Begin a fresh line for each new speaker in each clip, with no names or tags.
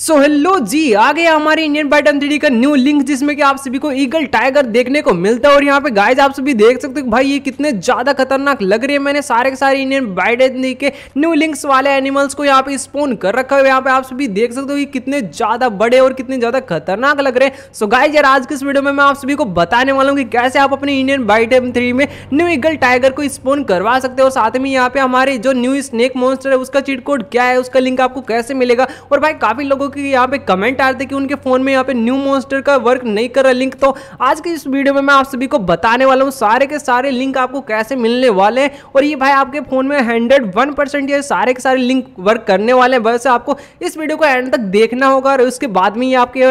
सो so, hello जी आ गया हमारे इंडियन पैटर्न थ्री का न्यू लिंक जिसमें कि आप सभी को ईगल टाइगर देखने को मिलता है और यहाँ पे गाइस आप सभी देख सकते हो भाई ये कितने ज्यादा खतरनाक लग रहे हैं मैंने सारे के सारे इंडियन पैटर्न थ्री के न्यू लिंक्स वाले एनिमल्स को यहाँ पे स्पोन कर रखा है यहाँ पे आप सभी देख सकते हो ये कितने ज्यादा बड़े और कितने ज्यादा खतरनाक लग रहे हैं सो so, गाइज यार आज के इस वीडियो में मैं आप सभी को बताने वाला हूँ कि कैसे आप अपने इंडियन बाइटन थ्री में न्यू ईगल टाइगर को स्पोन करवा सकते हो साथ में यहाँ पे हमारे जो न्यू स्नेक मोन्स्टर है उसका चिट कोड क्या है उसका लिंक आपको कैसे मिलेगा और भाई काफी लोगों लोगों के यहाँ पे कमेंट आ रहे थे कि उनके फ़ोन में यहाँ पे न्यू मॉन्स्टर का वर्क नहीं कर रहा लिंक तो आज के इस वीडियो में मैं आप सभी को बताने वाला हूँ सारे के सारे लिंक आपको कैसे मिलने वाले हैं और ये भाई आपके फ़ोन में हंड्रेड वन परसेंट ये सारे के सारे लिंक वर्क करने वाले हैं वैसे आपको इस वीडियो को एंड तक देखना होगा और उसके बाद में ये आपके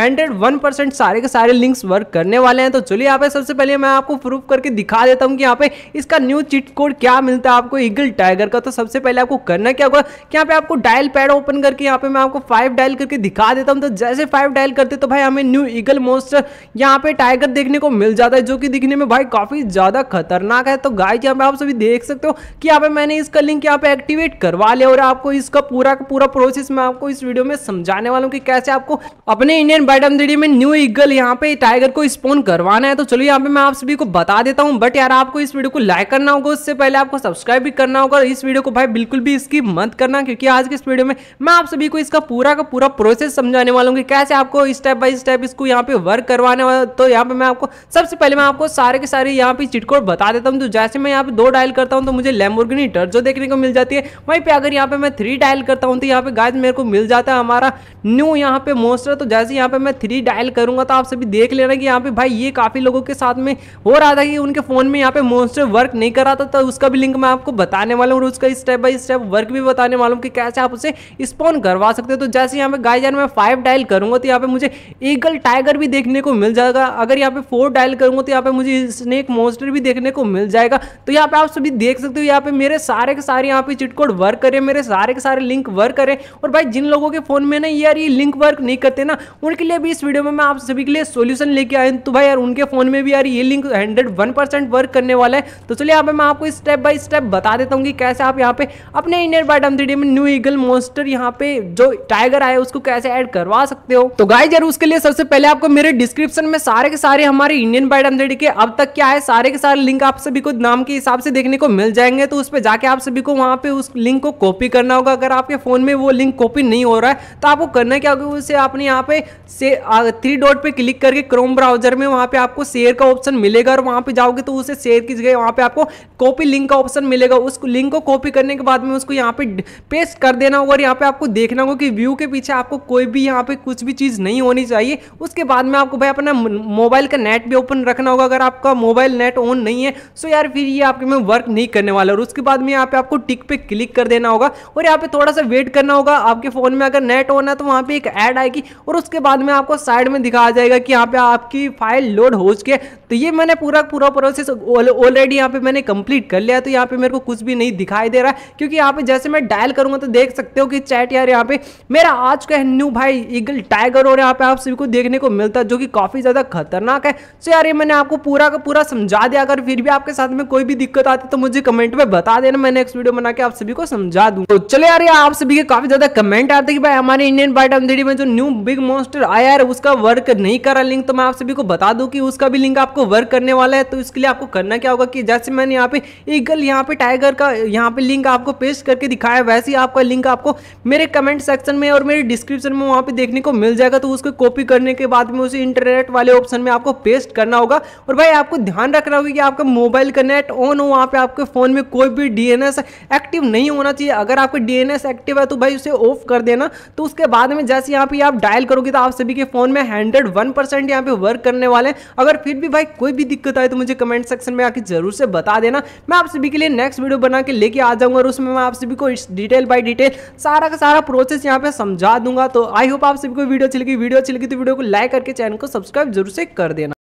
हंड्रेड वन परसेंट सारे के सारे लिंक्स वर्क करने वाले हैं तो चलिए यहाँ पे सबसे पहले मैं आपको प्रूफ करके दिखा देता हूँ कि यहाँ पे इसका न्यू चिट कोड क्या मिलता है आपको ईगल टाइगर का तो सबसे पहले आपको करना क्या होगा कि यहाँ पे आपको डायल पैड ओपन करके यहाँ पे मैं आपको फाइव फाइव डायल करके दिखा देता हूँ तो जैसे फाइव डायल करते तो भाई हमें न्यू ईगल मोस्ट यहाँ पे टाइगर देखने को मिल जाता है जो कि दिखने में भाई काफ़ी ज़्यादा खतरनाक है तो गाय यहाँ पे आप सभी देख सकते हो कि यहाँ पे मैंने इसका लिंक यहाँ पे एक्टिवेट करवा लिया और आपको इसका पूरा का पूरा प्रोसेस मैं आपको इस वीडियो में समझाने वाला हूँ कि कैसे आपको अपने इंडियन बैडम दीडी में न्यू ईगल यहाँ पे टाइगर को स्पोन करवाना है तो चलो यहाँ पे मैं आप सभी को बता देता हूँ बट यार आपको इस वीडियो को लाइक करना होगा उससे पहले आपको सब्सक्राइब भी करना होगा इस वीडियो को भाई बिल्कुल भी इसकी मत करना क्योंकि आज के इस वीडियो में मैं आप सभी को इसका पूरा का पूरा प्रोसेस समझाने वाला हूँ कि कैसे आपको स्टेप बाय स्टेप इसको यहाँ पे वर्क करवाने वाला तो यहाँ पे मैं आपको सबसे पहले मैं आपको सारे के सारे यहाँ पे चिटकोड बता देता हूँ तो जैसे मैं यहाँ पे दो डायल करता हूँ तो मुझे लेम्बोर्गिनी टर्जो देखने को मिल जाती है वहीं पर अगर यहाँ पे मैं थ्री डायल करता हूँ तो यहाँ पे गाय मेरे को मिल जाता है हमारा न्यू यहाँ पे मोस्टर तो जैसे यहाँ पे मैं थ्री डायल करूंगा तो आप सभी देख लेना कि यहाँ पे भाई ये काफी लोगों के साथ में हो रहा था कि उनके फोन में यहाँ पे मोस्टर वर्क नहीं कर रहा था तो उसका भी लिंक मैं आपको बताने वाला हूँ और उसका स्टेप बाय स्टेप वर्क भी बताने वाला हूँ कि कैसे आप उसे स्पॉन करवा सकते हो तो जैसे वैसे यहाँ पे गाइज यार मैं फाइव डायल करूंगा तो यहाँ पे मुझे ईगल टाइगर भी देखने को मिल जाएगा अगर यहाँ पे फोर डायल करूंगा तो यहाँ पे मुझे स्नेक मोस्टर भी देखने को मिल जाएगा तो यहाँ पे आप सभी देख सकते हो यहाँ पे मेरे सारे के सारे यहाँ पे चिटकोड वर्क करे मेरे सारे के सारे लिंक वर्क करे और भाई जिन लोगों के फ़ोन में ना यार ये लिंक वर्क नहीं करते ना उनके लिए भी इस वीडियो में मैं आप सभी के लिए सोल्यूशन लेके आए तो भाई यार उनके फ़ोन में भी यार ये लिंक हंड्रेड वर्क करने वाला है तो चलिए यहाँ पे मैं आपको स्टेप बाई स्टेप बता देता हूँ कि कैसे आप यहाँ पे अपने इनर बाइट एम में न्यू ईगल मोस्टर यहाँ पे जो टाइगर अगर आए उसको कैसे ऐड करवा सकते हो तो गाइज यार उसके लिए सबसे पहले आपको मेरे डिस्क्रिप्शन में सारे के सारे हमारे इंडियन बाइट एमजेडी के अब तक क्या है सारे के सारे लिंक आप सभी को नाम के हिसाब से देखने को मिल जाएंगे तो उस पर जाके आप सभी को वहाँ पे उस लिंक को कॉपी करना होगा अगर आपके फोन में वो लिंक कॉपी नहीं हो रहा है तो आपको करना क्या होगा उसे आपने यहाँ पे थ्री डॉट पे क्लिक करके क्रोम ब्राउजर में वहाँ पे आपको शेयर का ऑप्शन मिलेगा और वहाँ पे जाओगे तो उसे शेयर की जगह वहाँ पे आपको कॉपी लिंक का ऑप्शन मिलेगा उस लिंक को कॉपी करने के बाद में उसको यहाँ पे पेस्ट कर देना होगा और यहाँ पे आपको देखना होगा कि व्यू के के पीछे आपको कोई भी यहाँ पे कुछ भी चीज़ नहीं होनी चाहिए उसके बाद में आपको भाई अपना मोबाइल का नेट भी ओपन रखना होगा अगर आपका मोबाइल नेट ऑन नहीं है सो तो यार फिर ये आपके में वर्क नहीं करने वाला और उसके बाद में यहाँ पे आपको टिक पे क्लिक कर देना होगा और यहाँ पे थोड़ा सा वेट करना होगा आपके फ़ोन में अगर नेट ऑन है तो वहाँ पर एक ऐड आएगी और उसके बाद में आपको साइड में दिखा जाएगा कि यहाँ पर आपकी फाइल लोड हो चुके तो ये मैंने पूरा पूरा प्रोसेस ऑलरेडी यहाँ पे मैंने कंप्लीट कर लिया तो यहाँ पे मेरे को कुछ भी नहीं दिखाई दे रहा क्योंकि यहाँ पे जैसे मैं डायल करूंगा तो देख सकते हो कि चैट यार यहाँ पे मेरा आज का न्यू भाई ईगल टाइगर और यहाँ पे आप सभी को देखने को मिलता है जो कि काफी ज्यादा खतरनाक है तो यार ये मैंने आपको पूरा का पूरा समझा दिया अगर फिर भी आपके साथ में कोई भी दिक्कत आती तो मुझे कमेंट में बता देना मैं नेक्स्ट वीडियो बना के आप सभी को समझा दू तो चले यार आप सभी के काफी ज्यादा कमेंट आते कि भाई हमारे इंडियन बाइट अंधेरी में जो न्यू बिग मोस्टर आया है उसका वर्क नहीं करा लिंक तो मैं आप सभी को बता दू की उसका भी लिंक आपको वर्क करने वाला है तो इसके लिए आपको करना क्या होगा कि जैसे मैंने यहाँ पे ईगल यहाँ पे टाइगर का यहाँ पे लिंक आपको पेस्ट करके दिखाया वैसे ही आपका लिंक आपको मेरे कमेंट सेक्शन में और मेरे डिस्क्रिप्शन में वहां पे देखने को मिल जाएगा तो उसको कॉपी करने के बाद में उसे इंटरनेट वाले ऑप्शन में आपको पेस्ट करना होगा और भाई आपको ध्यान रखना होगा कि आपका मोबाइल का नेट ऑन हो वहाँ पे आपके फ़ोन में कोई भी डी एक्टिव नहीं होना चाहिए अगर आपका डी एक्टिव है तो भाई उसे ऑफ कर देना तो उसके बाद में जैसे यहाँ पे आप डायल करोगे तो आप सभी के फ़ोन में हंड्रेड वन परसेंट यहाँ पे वर्क करने वाले हैं अगर फिर भी भाई कोई भी दिक्कत आए तो मुझे कमेंट सेक्शन में आके जरूर से बता देना मैं आप सभी के लिए नेक्स्ट वीडियो बना के लेके आ जाऊंगा और उसमें मैं आप सभी को डिटेल बाय डिटेल सारा का सारा प्रोसेस यहाँ पे समझा समझा दूंगा तो आई होप आप सभी को वीडियो अच्छी लगी वीडियो अच्छी लगी तो वीडियो को लाइक करके चैनल को सब्सक्राइब जरूर से कर देना